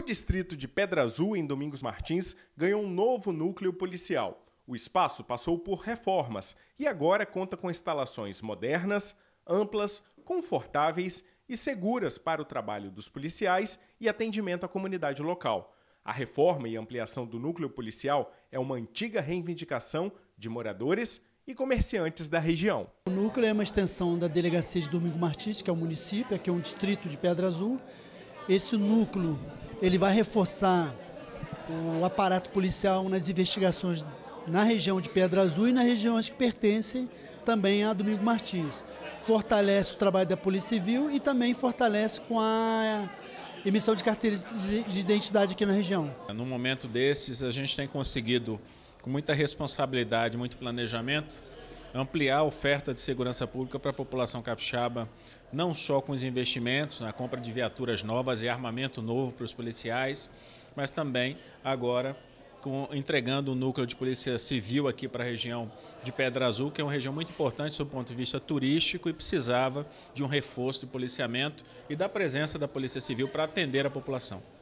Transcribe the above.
O distrito de Pedra Azul, em Domingos Martins, ganhou um novo núcleo policial. O espaço passou por reformas e agora conta com instalações modernas, amplas, confortáveis e seguras para o trabalho dos policiais e atendimento à comunidade local. A reforma e ampliação do núcleo policial é uma antiga reivindicação de moradores e comerciantes da região. O núcleo é uma extensão da delegacia de Domingo Martins, que é o município, que é um distrito de Pedra Azul esse núcleo ele vai reforçar o aparato policial nas investigações na região de Pedra Azul e nas regiões que pertencem também a Domingo Martins. Fortalece o trabalho da Polícia Civil e também fortalece com a emissão de carteiras de identidade aqui na região. Num momento desses, a gente tem conseguido, com muita responsabilidade, muito planejamento, ampliar a oferta de segurança pública para a população capixaba, não só com os investimentos na compra de viaturas novas e armamento novo para os policiais, mas também agora com, entregando o um núcleo de polícia civil aqui para a região de Pedra Azul, que é uma região muito importante do ponto de vista turístico e precisava de um reforço de policiamento e da presença da Polícia Civil para atender a população.